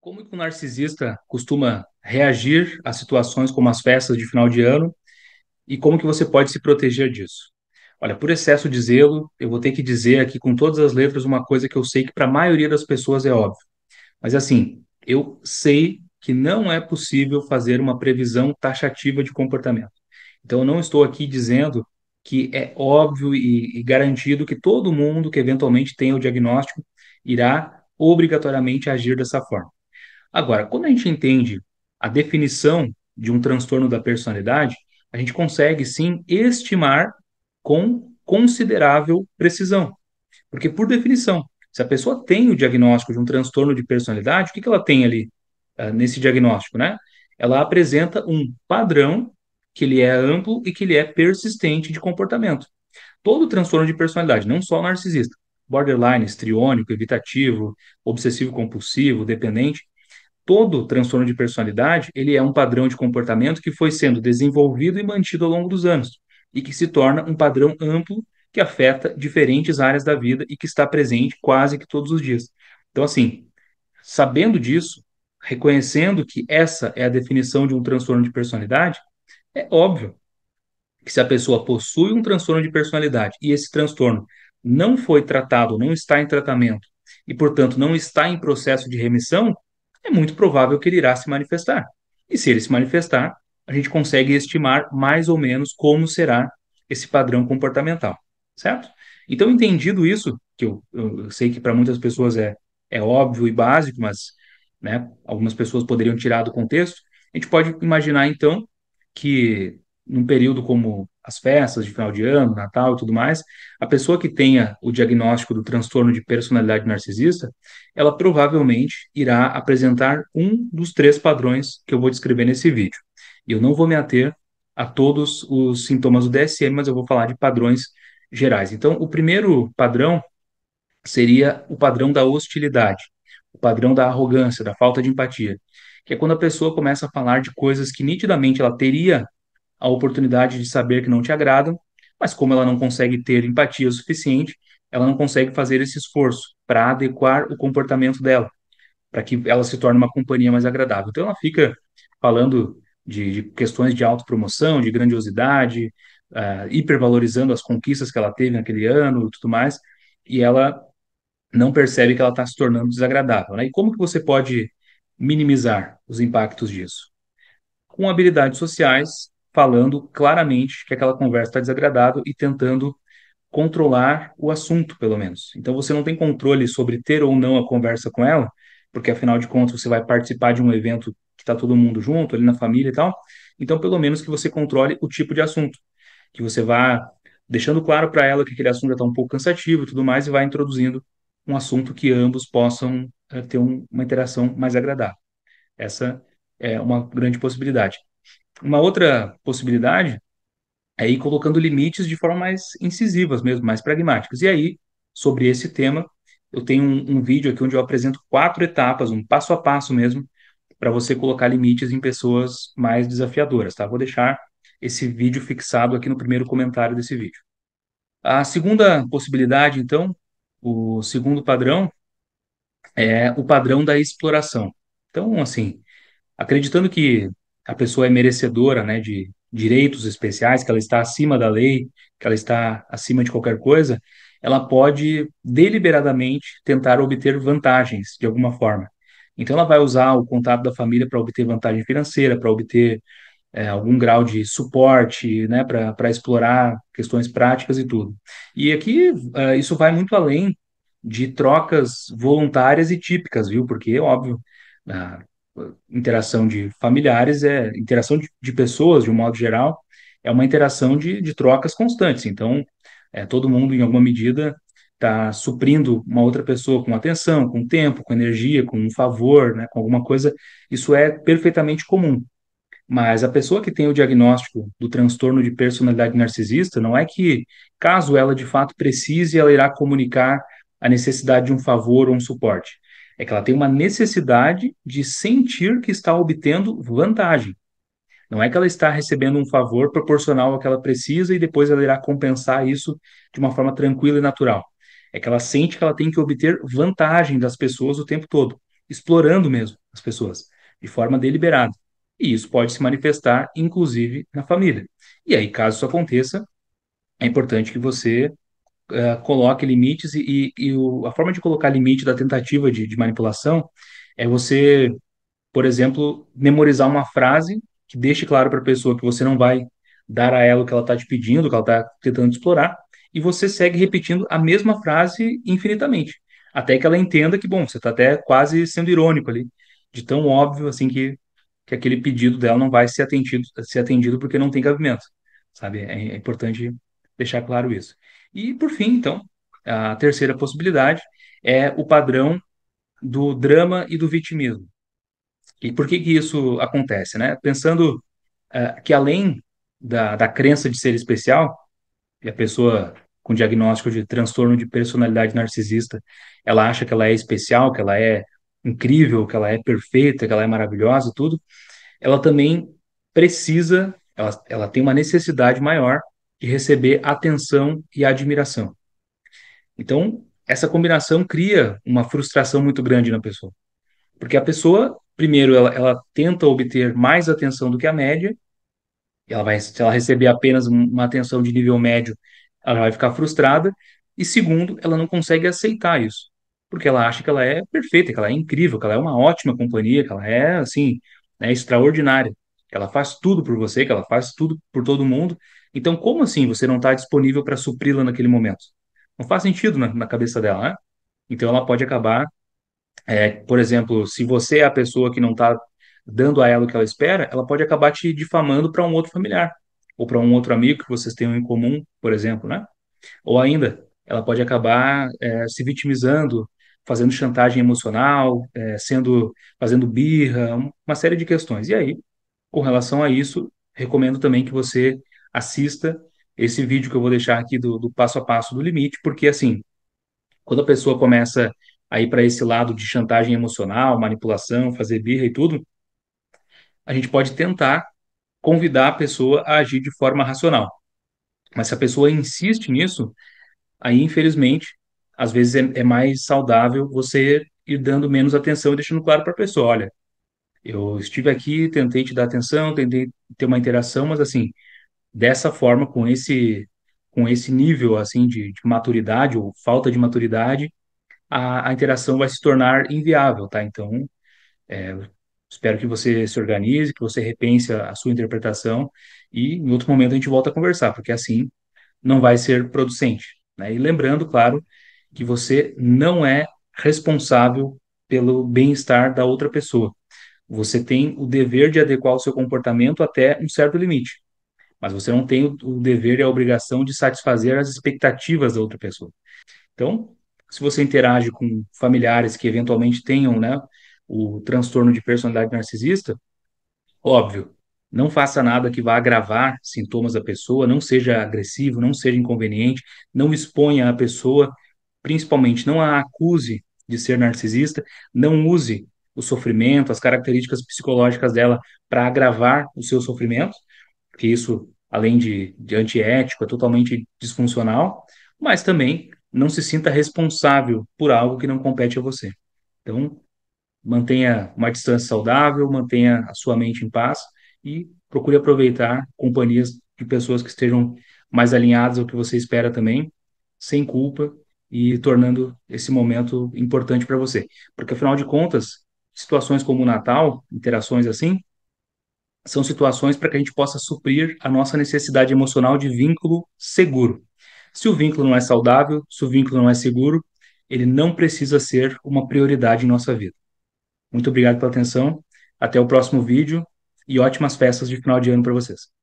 Como que o narcisista costuma reagir a situações como as festas de final de ano e como que você pode se proteger disso? Olha, por excesso de zelo, eu vou ter que dizer aqui com todas as letras uma coisa que eu sei que para a maioria das pessoas é óbvio. Mas assim, eu sei que não é possível fazer uma previsão taxativa de comportamento. Então, eu não estou aqui dizendo que é óbvio e, e garantido que todo mundo que eventualmente tenha o diagnóstico irá obrigatoriamente agir dessa forma. Agora, quando a gente entende a definição de um transtorno da personalidade, a gente consegue sim estimar com considerável precisão. Porque, por definição, se a pessoa tem o diagnóstico de um transtorno de personalidade, o que, que ela tem ali uh, nesse diagnóstico, né? Ela apresenta um padrão que ele é amplo e que ele é persistente de comportamento. Todo transtorno de personalidade, não só narcisista, borderline, estriônico, evitativo, obsessivo compulsivo, dependente, todo transtorno de personalidade ele é um padrão de comportamento que foi sendo desenvolvido e mantido ao longo dos anos e que se torna um padrão amplo que afeta diferentes áreas da vida e que está presente quase que todos os dias. Então, assim, sabendo disso, reconhecendo que essa é a definição de um transtorno de personalidade, é óbvio que se a pessoa possui um transtorno de personalidade e esse transtorno não foi tratado, não está em tratamento e, portanto, não está em processo de remissão, é muito provável que ele irá se manifestar. E se ele se manifestar, a gente consegue estimar mais ou menos como será esse padrão comportamental, certo? Então, entendido isso, que eu, eu sei que para muitas pessoas é, é óbvio e básico, mas né, algumas pessoas poderiam tirar do contexto, a gente pode imaginar, então, que num período como as festas de final de ano, Natal e tudo mais, a pessoa que tenha o diagnóstico do transtorno de personalidade narcisista, ela provavelmente irá apresentar um dos três padrões que eu vou descrever nesse vídeo. E eu não vou me ater a todos os sintomas do DSM, mas eu vou falar de padrões gerais. Então, o primeiro padrão seria o padrão da hostilidade, o padrão da arrogância, da falta de empatia, que é quando a pessoa começa a falar de coisas que nitidamente ela teria a oportunidade de saber que não te agradam, mas como ela não consegue ter empatia suficiente, ela não consegue fazer esse esforço para adequar o comportamento dela, para que ela se torne uma companhia mais agradável. Então ela fica falando de, de questões de autopromoção, de grandiosidade, uh, hipervalorizando as conquistas que ela teve naquele ano e tudo mais, e ela não percebe que ela está se tornando desagradável. Né? E como que você pode minimizar os impactos disso? Com habilidades sociais falando claramente que aquela conversa está desagradável e tentando controlar o assunto, pelo menos. Então você não tem controle sobre ter ou não a conversa com ela, porque afinal de contas você vai participar de um evento que está todo mundo junto, ali na família e tal. Então, pelo menos que você controle o tipo de assunto, que você vá deixando claro para ela que aquele assunto já está um pouco cansativo e tudo mais, e vai introduzindo um assunto que ambos possam eh, ter um, uma interação mais agradável. Essa é uma grande possibilidade. Uma outra possibilidade é ir colocando limites de forma mais incisivas mesmo, mais pragmáticas. E aí, sobre esse tema, eu tenho um, um vídeo aqui onde eu apresento quatro etapas, um passo a passo mesmo, para você colocar limites em pessoas mais desafiadoras, tá? Vou deixar esse vídeo fixado aqui no primeiro comentário desse vídeo. A segunda possibilidade, então, o segundo padrão é o padrão da exploração. Então, assim, acreditando que a pessoa é merecedora né, de direitos especiais, que ela está acima da lei, que ela está acima de qualquer coisa, ela pode deliberadamente tentar obter vantagens de alguma forma. Então, ela vai usar o contato da família para obter vantagem financeira, para obter é, algum grau de suporte, né, para explorar questões práticas e tudo. E aqui é, isso vai muito além de trocas voluntárias e típicas, viu? Porque, óbvio, interação de familiares, é interação de, de, pessoas, de um modo geral, é uma interação de, de trocas constantes. Então, é, todo mundo, em alguma medida, está suprindo uma outra pessoa com atenção, com tempo, com energia, com um favor, né, com alguma coisa. Isso é perfeitamente comum. Mas a pessoa que tem o diagnóstico do transtorno de personalidade narcisista não é que, caso ela de fato precise, ela irá comunicar a necessidade de um favor ou um suporte. É que ela tem uma necessidade de sentir que está obtendo vantagem. Não é que ela está recebendo um favor proporcional ao que ela precisa e depois ela irá compensar isso de uma forma tranquila e natural. É que ela sente que ela tem que obter vantagem das pessoas o tempo todo, explorando mesmo as pessoas, de forma deliberada. E isso pode se manifestar, inclusive, na família. E aí, caso isso aconteça, é importante que você eh, coloque limites e, e, e o, a forma de colocar limite da tentativa de, de manipulação é você, por exemplo, memorizar uma frase que deixe claro para a pessoa que você não vai dar a ela o que ela está te pedindo, o que ela está tentando explorar, e você segue repetindo a mesma frase infinitamente, até que ela entenda que, bom, você está até quase sendo irônico ali, de tão óbvio assim que, que aquele pedido dela não vai ser atendido, ser atendido porque não tem cabimento, sabe? É, é importante deixar claro isso. E, por fim, então, a terceira possibilidade é o padrão do drama e do vitimismo. E por que, que isso acontece? Né? Pensando uh, que, além da, da crença de ser especial, e a pessoa com diagnóstico de transtorno de personalidade narcisista, ela acha que ela é especial, que ela é incrível, que ela é perfeita, que ela é maravilhosa, tudo, ela também precisa, ela, ela tem uma necessidade maior de receber atenção e admiração. Então, essa combinação cria uma frustração muito grande na pessoa. Porque a pessoa, primeiro, ela, ela tenta obter mais atenção do que a média, ela vai, se ela receber apenas uma atenção de nível médio, ela vai ficar frustrada, e segundo, ela não consegue aceitar isso, porque ela acha que ela é perfeita, que ela é incrível, que ela é uma ótima companhia, que ela é, assim, né, extraordinária ela faz tudo por você, que ela faz tudo por todo mundo. Então, como assim você não está disponível para supri-la naquele momento? Não faz sentido na, na cabeça dela, né? Então, ela pode acabar, é, por exemplo, se você é a pessoa que não está dando a ela o que ela espera, ela pode acabar te difamando para um outro familiar ou para um outro amigo que vocês tenham em comum, por exemplo, né? Ou ainda, ela pode acabar é, se vitimizando, fazendo chantagem emocional, é, sendo, fazendo birra, uma série de questões. E aí, com relação a isso, recomendo também que você assista esse vídeo que eu vou deixar aqui do, do passo a passo do limite, porque assim, quando a pessoa começa a ir para esse lado de chantagem emocional, manipulação, fazer birra e tudo, a gente pode tentar convidar a pessoa a agir de forma racional. Mas se a pessoa insiste nisso, aí infelizmente, às vezes é, é mais saudável você ir dando menos atenção e deixando claro para a pessoa, olha, eu estive aqui, tentei te dar atenção, tentei ter uma interação, mas assim, dessa forma, com esse com esse nível assim de, de maturidade ou falta de maturidade, a, a, interação vai se tornar inviável, tá? Então, é, espero que você se organize, que você repense a, a sua interpretação e em outro momento a gente volta a conversar, porque assim não vai ser producente. Né? E lembrando, claro, que você não é responsável pelo bem-estar da outra pessoa. Você tem o dever de adequar o seu comportamento até um certo limite, mas você não tem o dever e a obrigação de satisfazer as expectativas da outra pessoa. Então, se você interage com familiares que eventualmente tenham né, o transtorno de personalidade narcisista, óbvio, não faça nada que vá agravar sintomas da pessoa, não seja agressivo, não seja inconveniente, não exponha a pessoa, principalmente não a acuse de ser narcisista, não use o sofrimento, as características psicológicas dela para agravar o seu sofrimento, que isso, além de, de antiético, é totalmente disfuncional, mas também não se sinta responsável por algo que não compete a você. Então, mantenha uma distância saudável, mantenha a sua mente em paz e procure aproveitar companhias de pessoas que estejam mais alinhadas ao que você espera também, sem culpa e tornando esse momento importante para você. Porque afinal de contas, situações como o Natal, interações assim, são situações para que a gente possa suprir a nossa necessidade emocional de vínculo seguro. Se o vínculo não é saudável, se o vínculo não é seguro, ele não precisa ser uma prioridade em nossa vida. Muito obrigado pela atenção, até o próximo vídeo e ótimas festas de final de ano para vocês.